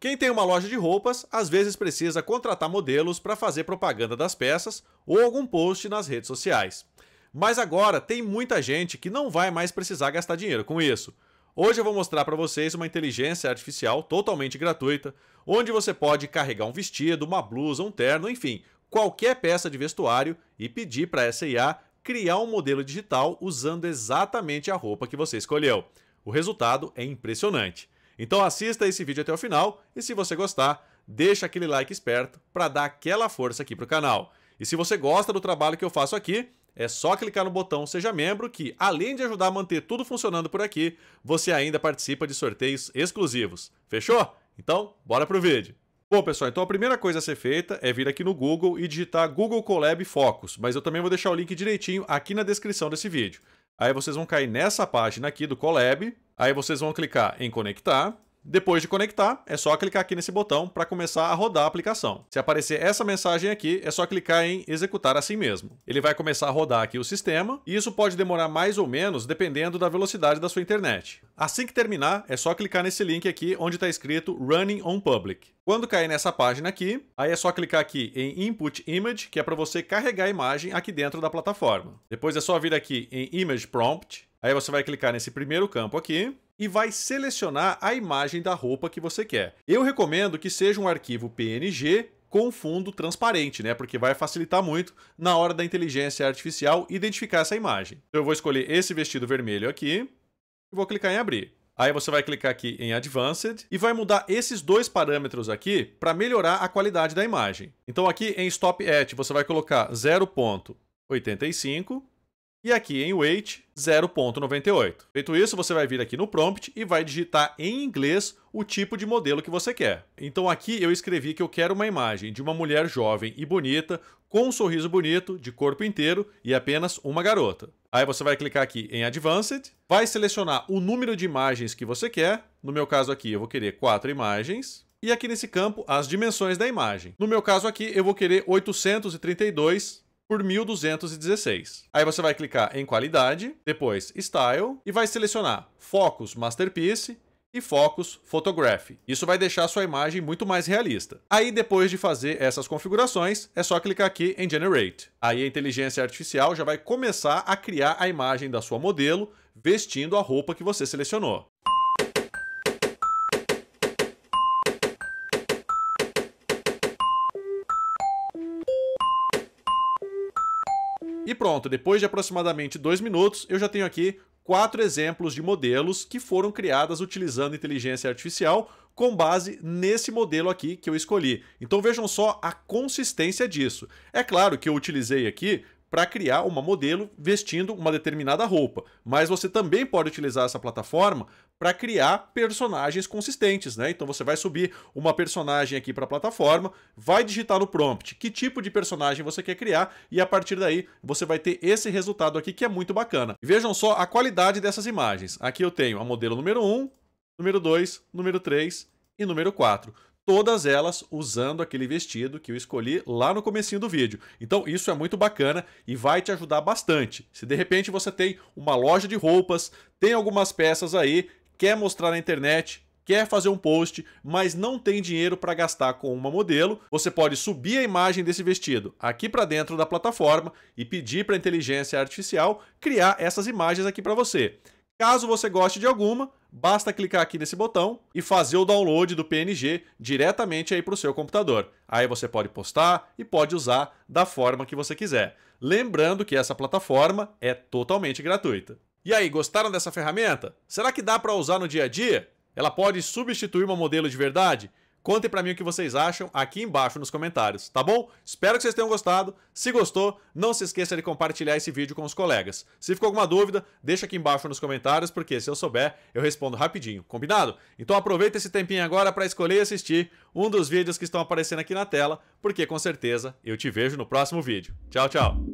Quem tem uma loja de roupas às vezes precisa contratar modelos para fazer propaganda das peças ou algum post nas redes sociais. Mas agora tem muita gente que não vai mais precisar gastar dinheiro com isso. Hoje eu vou mostrar para vocês uma inteligência artificial totalmente gratuita, onde você pode carregar um vestido, uma blusa, um terno, enfim, qualquer peça de vestuário e pedir para essa IA criar um modelo digital usando exatamente a roupa que você escolheu. O resultado é impressionante. Então assista esse vídeo até o final e se você gostar, deixa aquele like esperto para dar aquela força aqui para o canal. E se você gosta do trabalho que eu faço aqui, é só clicar no botão Seja Membro que, além de ajudar a manter tudo funcionando por aqui, você ainda participa de sorteios exclusivos. Fechou? Então, bora pro vídeo! Bom, pessoal, então a primeira coisa a ser feita é vir aqui no Google e digitar Google Colab Focus, mas eu também vou deixar o link direitinho aqui na descrição desse vídeo. Aí vocês vão cair nessa página aqui do Colab, Aí vocês vão clicar em conectar. Depois de conectar, é só clicar aqui nesse botão para começar a rodar a aplicação. Se aparecer essa mensagem aqui, é só clicar em executar assim mesmo. Ele vai começar a rodar aqui o sistema, e isso pode demorar mais ou menos dependendo da velocidade da sua internet. Assim que terminar, é só clicar nesse link aqui onde está escrito Running on Public. Quando cair nessa página aqui, aí é só clicar aqui em Input Image, que é para você carregar a imagem aqui dentro da plataforma. Depois é só vir aqui em Image Prompt, Aí você vai clicar nesse primeiro campo aqui e vai selecionar a imagem da roupa que você quer. Eu recomendo que seja um arquivo PNG com fundo transparente, né? Porque vai facilitar muito na hora da inteligência artificial identificar essa imagem. Então, eu vou escolher esse vestido vermelho aqui e vou clicar em abrir. Aí você vai clicar aqui em Advanced e vai mudar esses dois parâmetros aqui para melhorar a qualidade da imagem. Então aqui em Stop At você vai colocar 0.85 e aqui em weight, 0.98. Feito isso, você vai vir aqui no prompt e vai digitar em inglês o tipo de modelo que você quer. Então aqui eu escrevi que eu quero uma imagem de uma mulher jovem e bonita, com um sorriso bonito, de corpo inteiro e apenas uma garota. Aí você vai clicar aqui em Advanced, vai selecionar o número de imagens que você quer. No meu caso aqui, eu vou querer quatro imagens. E aqui nesse campo, as dimensões da imagem. No meu caso aqui, eu vou querer 832 por 1216. Aí você vai clicar em qualidade, depois style e vai selecionar focus masterpiece e Focus Photograph. Isso vai deixar sua imagem muito mais realista. Aí depois de fazer essas configurações, é só clicar aqui em Generate. Aí a inteligência artificial já vai começar a criar a imagem da sua modelo vestindo a roupa que você selecionou. E pronto, depois de aproximadamente dois minutos, eu já tenho aqui quatro exemplos de modelos que foram criadas utilizando inteligência artificial com base nesse modelo aqui que eu escolhi. Então vejam só a consistência disso. É claro que eu utilizei aqui para criar uma modelo vestindo uma determinada roupa. Mas você também pode utilizar essa plataforma para criar personagens consistentes, né? Então você vai subir uma personagem aqui para a plataforma, vai digitar no prompt que tipo de personagem você quer criar e a partir daí você vai ter esse resultado aqui que é muito bacana. Vejam só a qualidade dessas imagens. Aqui eu tenho a modelo número 1, número 2, número 3 e número 4 todas elas usando aquele vestido que eu escolhi lá no comecinho do vídeo. Então isso é muito bacana e vai te ajudar bastante. Se de repente você tem uma loja de roupas, tem algumas peças aí, quer mostrar na internet, quer fazer um post, mas não tem dinheiro para gastar com uma modelo, você pode subir a imagem desse vestido aqui para dentro da plataforma e pedir para a inteligência artificial criar essas imagens aqui para você. Caso você goste de alguma, basta clicar aqui nesse botão e fazer o download do PNG diretamente aí para o seu computador. Aí você pode postar e pode usar da forma que você quiser. Lembrando que essa plataforma é totalmente gratuita. E aí, gostaram dessa ferramenta? Será que dá para usar no dia a dia? Ela pode substituir uma modelo de verdade? Contem para mim o que vocês acham aqui embaixo nos comentários, tá bom? Espero que vocês tenham gostado. Se gostou, não se esqueça de compartilhar esse vídeo com os colegas. Se ficou alguma dúvida, deixa aqui embaixo nos comentários, porque se eu souber, eu respondo rapidinho, combinado? Então aproveita esse tempinho agora para escolher e assistir um dos vídeos que estão aparecendo aqui na tela, porque com certeza eu te vejo no próximo vídeo. Tchau, tchau!